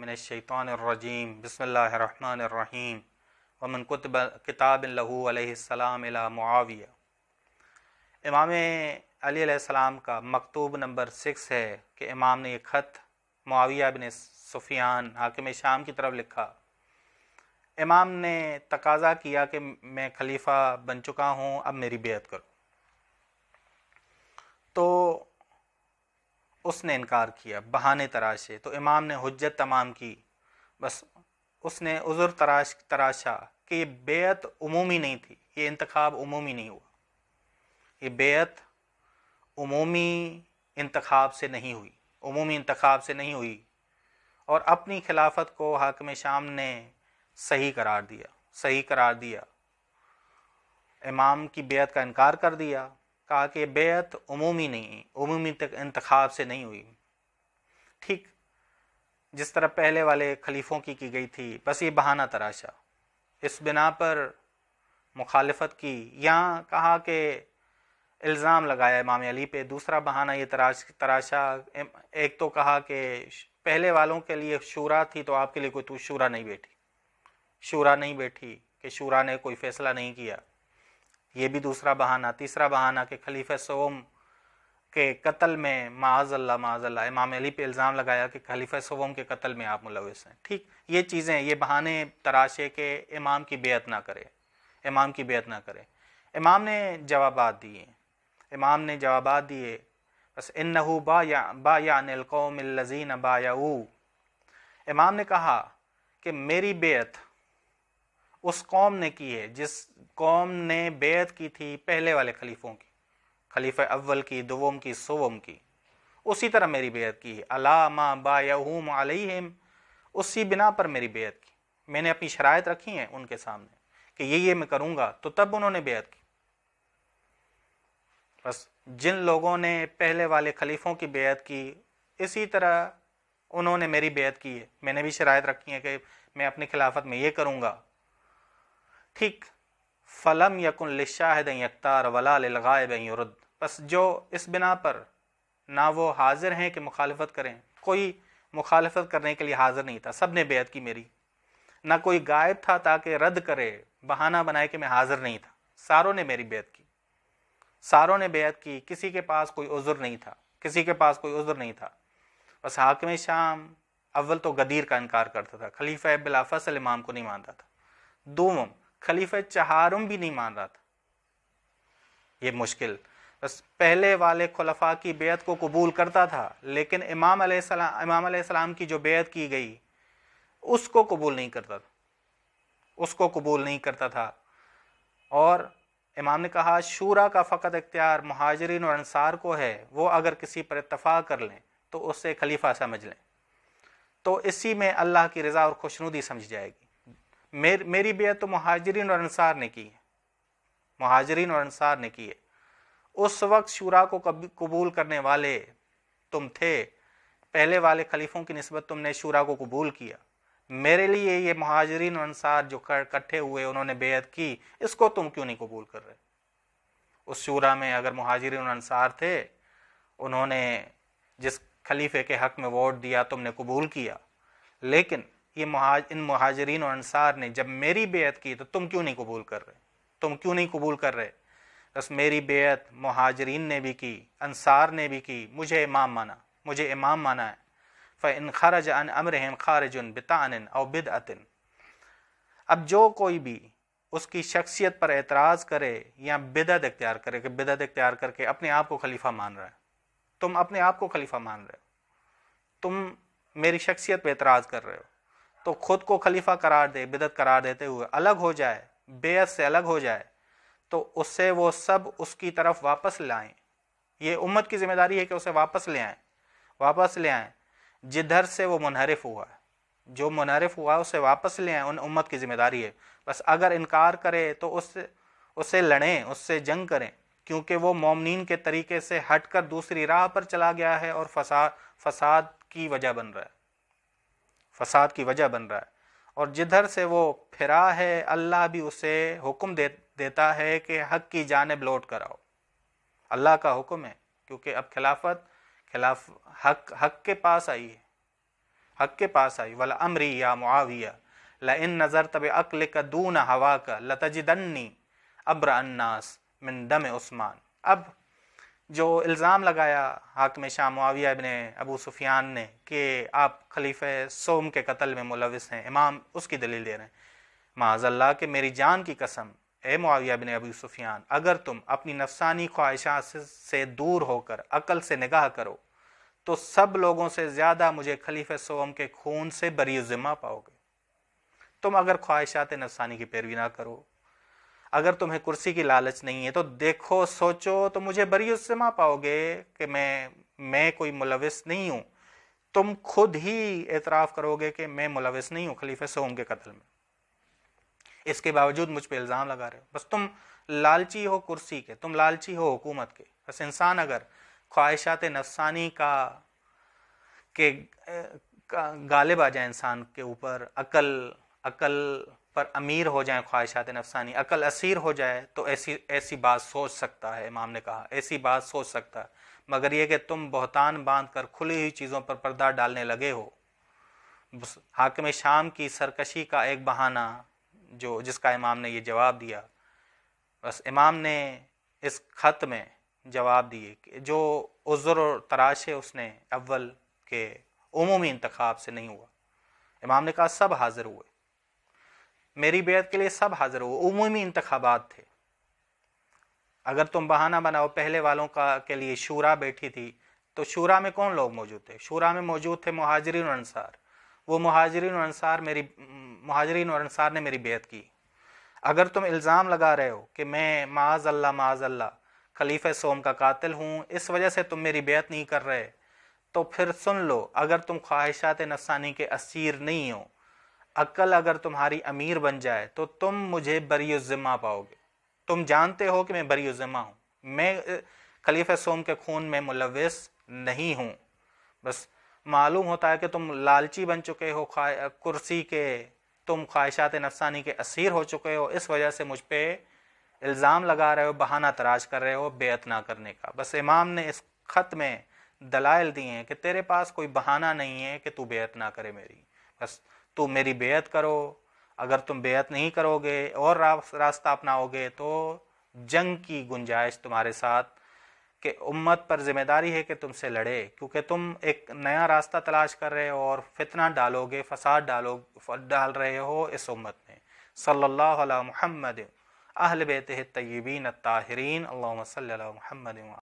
मिनशैतरजीम बसमीम वमन कुतब किताब लहूसम मुआविया इमाम अलीसम का मकतूब नंबर सिक्स है कि इमाम ने ये ख़त मुआविया बिन सुफियान हाकिम शाम की तरफ लिखा इमाम ने तकाजा किया कि मैं खलीफा बन चुका हूँ अब मेरी बेत करो तो उसने इनकार किया बहाने तराशे तो इमाम ने हजत तमाम की बस उसने उज़ुर तराश तराशा कि ये बेत अमूमी नहीं थी ये इंतखब उमूमी नहीं हुआ ये बेत अमूमी इंतखब से नहीं हुई अमूमी इंतखब से नहीं हुई और अपनी खिलाफत को हाकम शाम ने सही करार दिया सही करार दिया इमाम की बेत का इनकार कर दिया कहा कि बेत उमूमी नहीं उमूमी तक इंतखब से नहीं हुई ठीक जिस तरह पहले वाले खलीफों की की गई थी बस ये बहाना तराशा इस बिना पर मुखालफत की या कहा कि इल्ज़ाम लगाया इमाम अली पे दूसरा बहाना ये तराश तराशा एक तो कहा कि पहले वालों के लिए शूरा थी तो आपके लिए कोई तो शूरा नहीं बैठी शूरा नहीं बैठी कि शूरा ने कोई फैसला नहीं किया ये भी दूसरा बहाना तीसरा बहाना कि खलीफ सोम के कत्ल में माजल्ला माजल्ला इमाम अली पे इल्ज़ाम लगाया कि खलीफ सोम के कत्ल में आप मुलविस हैं ठीक ये चीज़ें ये बहाने तराशे के इमाम की बेत ना करे इमाम की बेत ना करे इमाम ने जवाब दिए इमाम ने जवाब दिए बस इन नहू बा या बा या अनिल बा या इमाम ने कहा कि मेरी बेत उस कौम ने की है जिस कौम ने बेत की थी पहले वाले खलीफों की खलीफ अव्वल की दोम की सोवम की उसी तरह मेरी बेत की अलामा बाहूम अलहम उसी बिना पर मेरी बेत की मैंने अपनी शरात रखी है उनके सामने कि ये ये मैं करूँगा तो तब उन्होंने बेत की बस जिन लोगों ने पहले वाले खलीफों की बेत की इसी तरह उन्होंने मेरी बेत की है मैंने भी शरात रखी है कि मैं अपनी खिलाफत में ये करूँगा ठीक फ़लम यकुन लिशाहिद यकतार वला लगायब बस जो इस बिना पर ना वो हाजिर हैं कि मुखालफत करें कोई मुखालफत करने के लिए हाजिर नहीं था सब ने बेहद की मेरी ना कोई गायब था ताकि रद्द करे बहाना बनाए कि मैं हाजिर नहीं था सारों ने मेरी बेहद की सारों ने बेहद की किसी के पास कोई उज़ुर नहीं था किसी के पास कोई उज़ुर नहीं था बस हाकम शाम अव्वल तो गदीर का इनकार करता था खलीफा बिलाफसल इमाम को नहीं मानता था दोम खलीफा चहारुम भी नहीं मान रहा था ये मुश्किल बस पहले वाले खलफा की बेत को कबूल करता था लेकिन इमाम इमाम सलाम की जो बेत की गई उसको कबूल नहीं करता था उसको कबूल नहीं करता था और इमाम ने कहा शूरा का फ़कत इख्तियार महाजरीन और अनसार को है वो अगर किसी पर इतफ़ा कर लें तो उससे खलीफा समझ लें तो इसी में अल्लाह की रज़ा और खुशनुदी समझ जाएगी मेर, मेरी बेयत तो महाजरीन और अनसार ने की है महाजरीन और अनसार ने की है उस वक्त शुरा को कबूल करने वाले तुम थे पहले वाले खलीफों की नस्बत तुमने शुरा को कबूल किया मेरे लिए ये महाजरीन और अनसार जो इकट्ठे हुए उन्होंने बेयत की इसको तुम क्यों नहीं कबूल कर रहे उस शुरा में अगर महाजरीन और अनसार थे उन्होंने जिस खलीफे के हक में वोट दिया तुमने कबूल किया लेकिन ये महाज इन महाजरीन और अनसार ने जब मेरी बेयत की तो तुम क्यों नहीं कबूल कर रहे तुम क्यों नहीं कबूल कर रहे बस मेरी बेयत महाजरीन ने भी की अनसार ने भी की मुझे इमाम माना मुझे इमाम माना है फ़िन खारज अन अमरहम बिता बितान और बिद अतिन अब जो कोई भी उसकी शख्सियत पर एतराज़ करे या बिदत इख्तियार करे कि बिदत इख्तियार करके अपने आप को खलीफा मान रहा है तुम अपने आप को खलीफा मान रहे हो तुम मेरी शख्सियत पर एतराज़ कर रहे हो तो खुद को खलीफा करार दे बिदत करार देते हुए अलग हो जाए बेअत से अलग हो जाए तो उससे वो सब उसकी तरफ वापस लाएं ये उम्मत की जिम्मेदारी है कि उसे वापस ले आए वापस ले आए जिधर से वो मुनहरफ हुआ जो मुनहरफ हुआ उसे वापस ले आए उन उम्मत की जिम्मेदारी है बस अगर इनकार करे तो उससे उससे लड़ें उससे जंग करें क्योंकि वो मोमिन के तरीके से हटकर दूसरी राह पर चला गया है और फसाद फसाद की वजह बन रहा है फसाद की वजह बन रहा है और जिधर से वो फिरा है अल्लाह भी उसे हुक्म दे देता है कि हक की जानब लौट कर आओ अल्लाह का हुक्म है क्योंकि अब खिलाफत खिलाफ हक हक के पास आई है हक के पास आई वाला अमरी या मुआविया ल इन नज़र तब अकल का दून हवा का लतजदन्नी अब्र अन्नास मिन दम उस्मान अब जो इल्ज़ाम लगाया हाकम शाह मुआविया इबन अबू सुफियान ने कि आप खलीफ सोम के कत्ल में मुलविस हैं इमाम उसकी दलील दे रहे हैं माजल्ला के मेरी जान की कसम ए मुआविया बिन अबू सुफियान अगर तुम अपनी नफसानी ख्वाहिशा से दूर होकर अकल से निगाह करो तो सब लोगों से ज़्यादा मुझे खलीफ सोम के खून से बरी ज़िम्मा पाओगे तुम अगर ख्वाहिशात नफसानी की पैरवी ना करो अगर तुम्हें कुर्सी की लालच नहीं है तो देखो सोचो तो मुझे बरी उससे माँ पाओगे कि मैं मैं कोई मुलविस नहीं हूँ तुम खुद ही एतराफ़ करोगे कि मैं मुलविस नहीं हूँ खलीफे सोम के कत्ल में इसके बावजूद मुझ पर इल्ज़ाम लगा रहे हो बस तुम लालची हो कुर्सी के तुम लालची हो हुकूमत के बस इंसान अगर ख्वाहिशात नफसानी का के गालिब आ जाए इंसान के ऊपर अकल अकल पर अमीर हो जाए ख्वाहिशात नफसानी अकल असीर हो जाए तो ऐसी ऐसी बात सोच सकता है इमाम ने कहा ऐसी बात सोच सकता है मगर यह कि तुम बहतान बांध कर खुली हुई चीज़ों पर पर्दा डालने लगे हो हाकिम शाम की सरकशी का एक बहाना जो जिसका इमाम ने ये जवाब दिया बस इमाम ने इस ख़त में जवाब दिए कि जो उज़र और तराश है उसने अव्वल के अमूमी इंतखाब से नहीं हुआ इमाम ने कहा सब हाज़िर हुए मेरी बेयत के लिए सब हाजिर हो उमूमी इंतबात थे अगर तुम बहाना बनाओ पहले वालों का के लिए शूरा बैठी थी तो शूरा में कौन लोग मौजूद थे शूरा में मौजूद थे महाजरीन अनसार वो महाजरीन अनसार मेरी महाजरीन अनसार ने मेरी बेहद की अगर तुम इल्ज़ाम लगा रहे हो कि मैं माज अल्लाह माज अल्लाह खलीफ सोम का कातिल हूँ इस वजह से तुम मेरी बेयत नहीं कर रहे तो फिर सुन लो अगर तुम ख्वाहिशात नफसानी के असीर नहीं हो अक्ल अगर तुम्हारी अमीर बन जाए तो तुम मुझे बरी पाओगे तुम जानते हो कि मैं बरी हूँ मैं खलीफ सोम के खून में मुलविस नहीं हूँ बस मालूम होता है कि तुम लालची बन चुके हो कुर्सी के तुम ख्वाहिशात नफसानी के असीर हो चुके हो इस वजह से मुझ पर इल्ज़ाम लगा रहे हो बहाना तराश कर रहे हो बेत ना करने का बस इमाम ने इस ख़त में दलाइल दिए हैं कि तेरे पास कोई बहाना नहीं है कि तू बेत ना करे मेरी बस तो मेरी बेयत करो अगर तुम बेयत नहीं करोगे और रास्ता अपनाओगे तो जंग की गुंजाइश तुम्हारे साथ कि उम्मत पर जिम्मेदारी है कि तुमसे लड़े क्योंकि तुम एक नया रास्ता तलाश कर रहे हो और फितना डालोगे फसाद डालो डाल रहे हो इस उम्मत में सल्लल्लाहु अलैहि अहल बेत तय्यबीन ताहरीन अल्लाह महमद